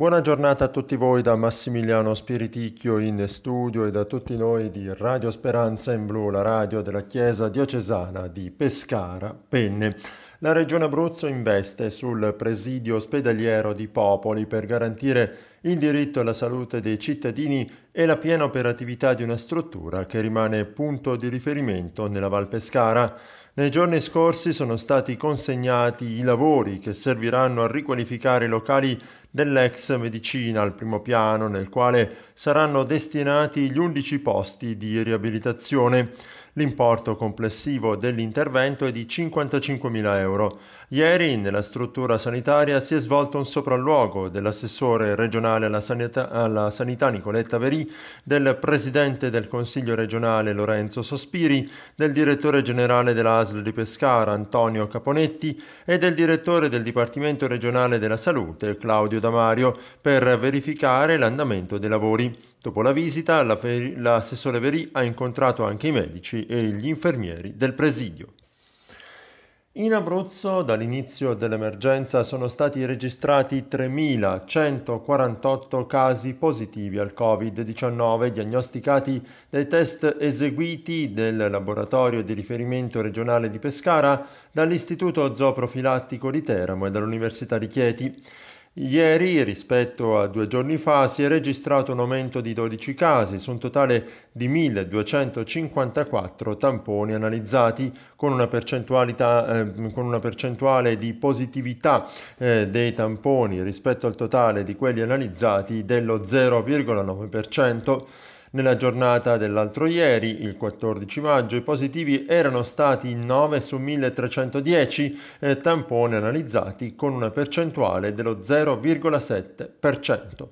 Buona giornata a tutti voi da Massimiliano Spiriticchio in studio e da tutti noi di Radio Speranza in Blu, la radio della Chiesa diocesana di Pescara, Penne. La Regione Abruzzo investe sul presidio ospedaliero di Popoli per garantire il diritto alla salute dei cittadini e la piena operatività di una struttura che rimane punto di riferimento nella Val Pescara. Nei giorni scorsi sono stati consegnati i lavori che serviranno a riqualificare i locali dell'ex medicina al primo piano, nel quale saranno destinati gli 11 posti di riabilitazione. L'importo complessivo dell'intervento è di 55.000 euro. Ieri nella struttura sanitaria si è svolto un sopralluogo dell'assessore regionale alla sanità, alla sanità Nicoletta Verì, del presidente del Consiglio regionale Lorenzo Sospiri, del direttore generale dell'ASL di Pescara Antonio Caponetti e del direttore del Dipartimento regionale della salute Claudio Damario per verificare l'andamento dei lavori. Dopo la visita, l'assessore Verì ha incontrato anche i medici e gli infermieri del presidio. In Abruzzo dall'inizio dell'emergenza sono stati registrati 3.148 casi positivi al Covid-19 diagnosticati dai test eseguiti del laboratorio di riferimento regionale di Pescara, dall'Istituto Zooprofilattico di Teramo e dall'Università di Chieti. Ieri rispetto a due giorni fa si è registrato un aumento di 12 casi su un totale di 1254 tamponi analizzati con una, eh, con una percentuale di positività eh, dei tamponi rispetto al totale di quelli analizzati dello 0,9%. Nella giornata dell'altro ieri, il 14 maggio, i positivi erano stati 9 su 1310 e eh, tamponi analizzati con una percentuale dello 0,7%.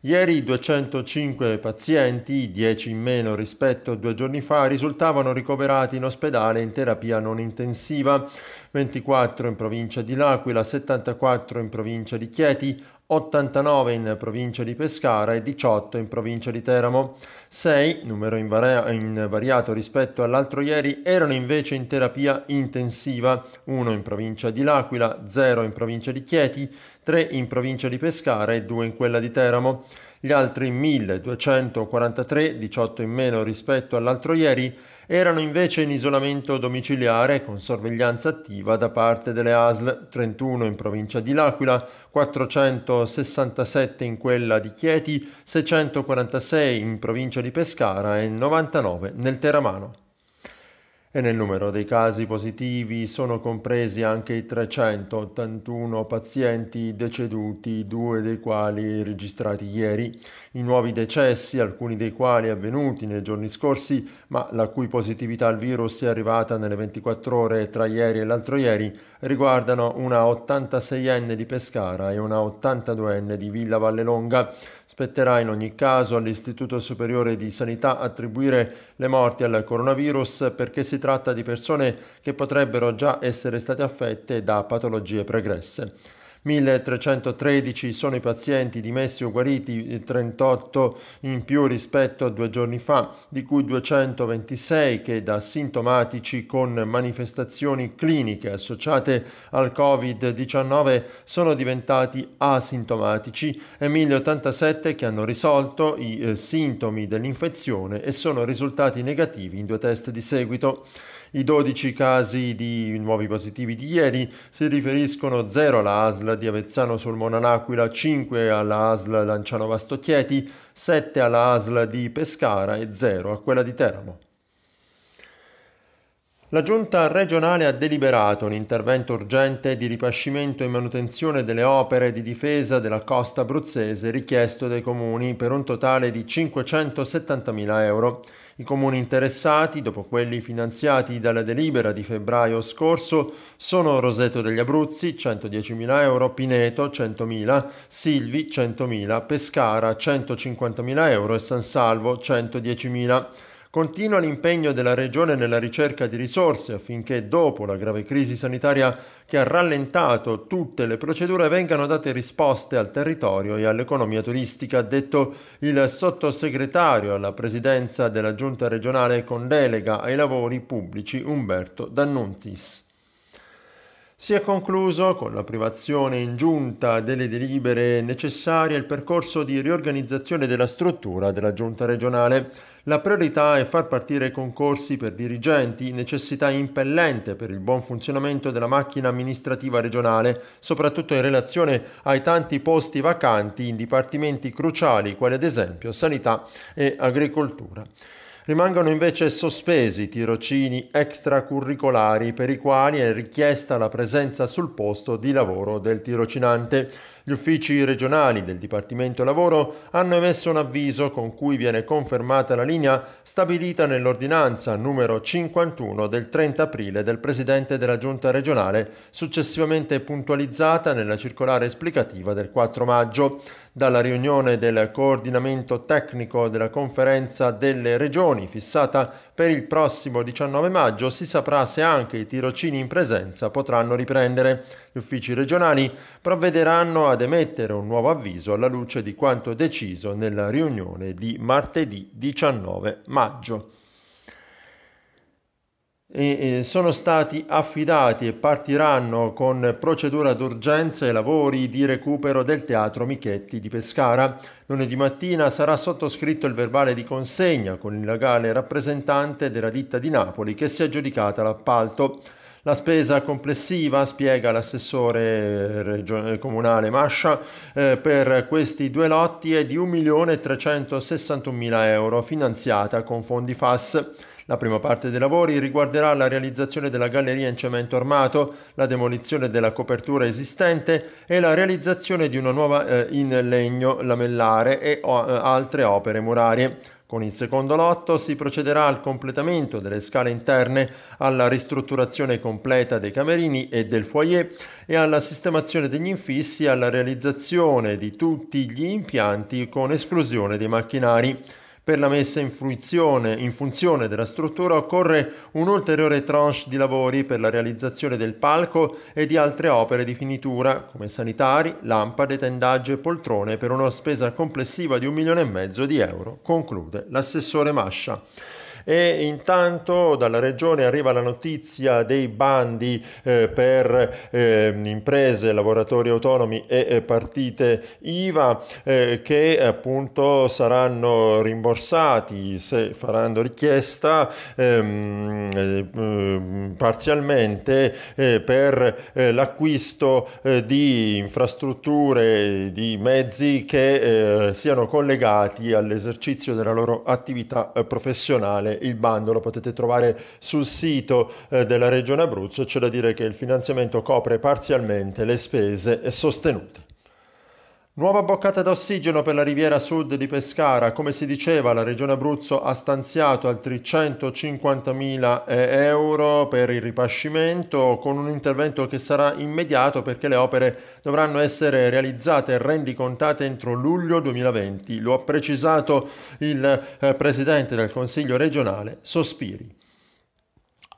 Ieri 205 pazienti, 10 in meno rispetto a due giorni fa, risultavano ricoverati in ospedale in terapia non intensiva, 24 in provincia di L'Aquila, 74 in provincia di Chieti, 89 in provincia di Pescara e 18 in provincia di Teramo. 6, numero invariato rispetto all'altro ieri, erano invece in terapia intensiva, 1 in provincia di L'Aquila, 0 in provincia di Chieti, 3 in provincia di Pescara e 2 in quella di Teramo. Gli altri 1243, 18 in meno rispetto all'altro ieri, erano invece in isolamento domiciliare con sorveglianza attiva da parte delle ASL 31 in provincia di L'Aquila, 467 in quella di Chieti, 646 in provincia di Pescara e 99 nel Teramano e nel numero dei casi positivi sono compresi anche i 381 pazienti deceduti, due dei quali registrati ieri. I nuovi decessi, alcuni dei quali avvenuti nei giorni scorsi, ma la cui positività al virus è arrivata nelle 24 ore tra ieri e l'altro ieri, riguardano una 86enne di Pescara e una 82enne di Villa Vallelonga. Spetterà in ogni caso all'Istituto Superiore di Sanità attribuire le morti al coronavirus perché si tratta tratta di persone che potrebbero già essere state affette da patologie pregresse. 1313 sono i pazienti dimessi o guariti, 38 eh, in più rispetto a due giorni fa, di cui 226 che da sintomatici con manifestazioni cliniche associate al Covid-19 sono diventati asintomatici e 1087 che hanno risolto i eh, sintomi dell'infezione e sono risultati negativi in due test di seguito. I 12 casi di nuovi positivi di ieri si riferiscono 0 alla ASL di Avezzano Solmona Monanaquila, 5 alla ASL Lanciano Vastochieti, 7 alla ASL di Pescara e 0 a quella di Teramo. La giunta regionale ha deliberato un intervento urgente di ripascimento e manutenzione delle opere di difesa della costa abruzzese richiesto dai comuni per un totale di 570.000 euro. I comuni interessati, dopo quelli finanziati dalla delibera di febbraio scorso, sono Roseto degli Abruzzi 110.000 euro, Pineto 100.000, Silvi 100.000, Pescara 150.000 euro e San Salvo 110.000. Continua l'impegno della Regione nella ricerca di risorse affinché dopo la grave crisi sanitaria che ha rallentato tutte le procedure vengano date risposte al territorio e all'economia turistica, ha detto il sottosegretario alla presidenza della Giunta regionale con delega ai lavori pubblici Umberto D'Annunzis. Si è concluso con l'approvazione in giunta delle delibere necessarie il percorso di riorganizzazione della struttura della giunta regionale. La priorità è far partire concorsi per dirigenti, necessità impellente per il buon funzionamento della macchina amministrativa regionale, soprattutto in relazione ai tanti posti vacanti in dipartimenti cruciali quali ad esempio sanità e agricoltura. Rimangono invece sospesi i tirocini extracurricolari per i quali è richiesta la presenza sul posto di lavoro del tirocinante. Gli uffici regionali del Dipartimento Lavoro hanno emesso un avviso con cui viene confermata la linea stabilita nell'ordinanza numero 51 del 30 aprile del Presidente della Giunta regionale, successivamente puntualizzata nella circolare esplicativa del 4 maggio dalla riunione del coordinamento tecnico della conferenza delle regioni fissata per il prossimo 19 maggio si saprà se anche i tirocini in presenza potranno riprendere. Gli uffici regionali provvederanno ad emettere un nuovo avviso alla luce di quanto deciso nella riunione di martedì 19 maggio e sono stati affidati e partiranno con procedura d'urgenza i lavori di recupero del Teatro Michetti di Pescara. Lunedì mattina sarà sottoscritto il verbale di consegna con il legale rappresentante della ditta di Napoli che si è aggiudicata l'appalto. La spesa complessiva, spiega l'assessore eh, comunale Mascia, eh, per questi due lotti è di 1.361.000 euro finanziata con fondi FAS. La prima parte dei lavori riguarderà la realizzazione della galleria in cemento armato, la demolizione della copertura esistente e la realizzazione di una nuova eh, in legno lamellare e o, eh, altre opere murarie. Con il secondo lotto si procederà al completamento delle scale interne, alla ristrutturazione completa dei camerini e del foyer e alla sistemazione degli infissi e alla realizzazione di tutti gli impianti con esclusione dei macchinari. Per la messa in fruizione, in funzione della struttura occorre un'ulteriore tranche di lavori per la realizzazione del palco e di altre opere di finitura come sanitari, lampade, tendaggi e poltrone per una spesa complessiva di un milione e mezzo di euro, conclude l'assessore Mascia e intanto dalla regione arriva la notizia dei bandi eh, per eh, imprese, lavoratori autonomi e eh, partite IVA eh, che appunto saranno rimborsati se faranno richiesta ehm, ehm parzialmente eh, per l'acquisto di infrastrutture, di mezzi che siano collegati all'esercizio della loro attività professionale il bando, lo potete trovare sul sito eh, della Regione Abruzzo, c'è da dire che il finanziamento copre parzialmente le spese sostenute. Nuova boccata d'ossigeno per la riviera sud di Pescara. Come si diceva, la Regione Abruzzo ha stanziato altri 150.000 eh, euro per il ripascimento, con un intervento che sarà immediato perché le opere dovranno essere realizzate e rendicontate entro luglio 2020. Lo ha precisato il eh, Presidente del Consiglio regionale, Sospiri.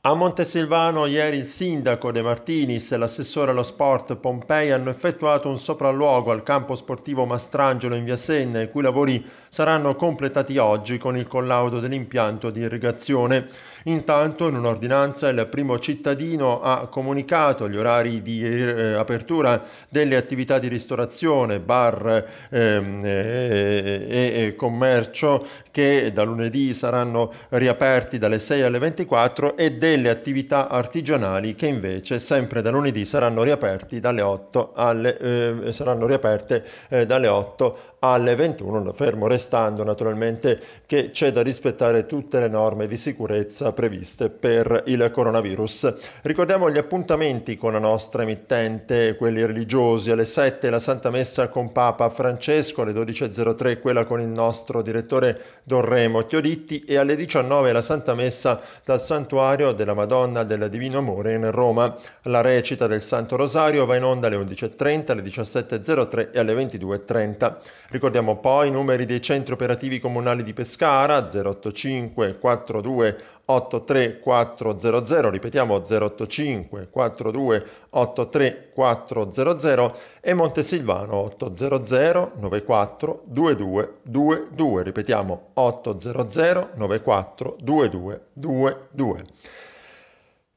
A Montesilvano ieri il sindaco De Martinis e l'assessore allo sport Pompei hanno effettuato un sopralluogo al campo sportivo Mastrangelo in via Senna i cui lavori saranno completati oggi con il collaudo dell'impianto di irrigazione. Intanto in un'ordinanza il primo cittadino ha comunicato gli orari di eh, apertura delle attività di ristorazione, bar ehm, e commercio che da lunedì saranno riaperti dalle 6 alle 24 e delle attività artigianali che invece sempre da lunedì saranno, alle, eh, saranno riaperte eh, dalle 8 alle 21, fermo restando naturalmente che c'è da rispettare tutte le norme di sicurezza previste per il coronavirus. Ricordiamo gli appuntamenti con la nostra emittente, quelli religiosi, alle 7 la Santa Messa con Papa Francesco, alle 12.03 quella con il nostro direttore Don Remo Chioditti e alle 19 la Santa Messa dal Santuario della Madonna del Divino Amore in Roma. La recita del Santo Rosario va in onda alle 11.30, alle 17.03 e alle 22.30. Ricordiamo poi i numeri dei centri operativi comunali di Pescara 085 42 83 400, ripetiamo 085 42 83 400 e Montesilvano 800 94 22 22, ripetiamo 800 94 22 22.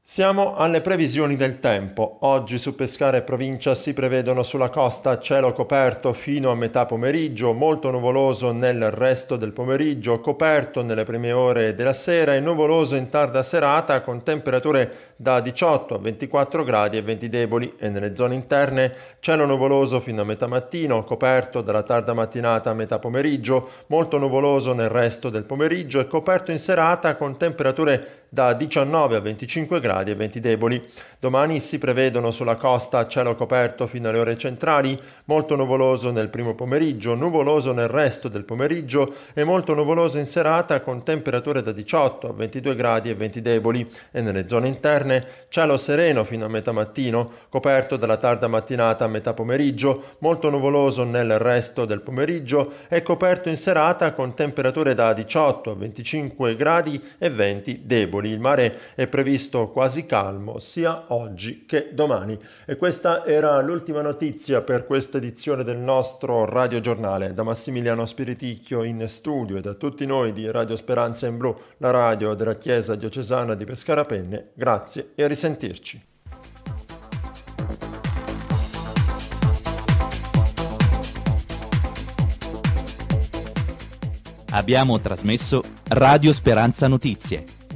Siamo alle previsioni del tempo. Oggi su Pescara e provincia si prevedono sulla costa cielo coperto fino a metà pomeriggio, molto nuvoloso nel resto del pomeriggio, coperto nelle prime ore della sera e nuvoloso in tarda serata con temperature da 18 a 24 gradi e venti deboli e nelle zone interne cielo nuvoloso fino a metà mattino, coperto dalla tarda mattinata a metà pomeriggio, molto nuvoloso nel resto del pomeriggio e coperto in serata con temperature da 19 a 25 gradi e venti deboli. Domani si prevedono sulla costa cielo coperto fino alle ore centrali, molto nuvoloso nel primo pomeriggio, nuvoloso nel resto del pomeriggio e molto nuvoloso in serata con temperature da 18 a 22 gradi e venti deboli e nelle zone interne cielo sereno fino a metà mattino, coperto dalla tarda mattinata a metà pomeriggio, molto nuvoloso nel resto del pomeriggio e coperto in serata con temperature da 18 a 25 gradi e venti deboli. Napoli il mare è previsto quasi calmo sia oggi che domani. E questa era l'ultima notizia per questa edizione del nostro radiogiornale. Da Massimiliano Spiriticchio in studio e da tutti noi di Radio Speranza in Blu, la radio della Chiesa Diocesana di Pescarapenne, grazie e a risentirci. Abbiamo trasmesso Radio Speranza Notizie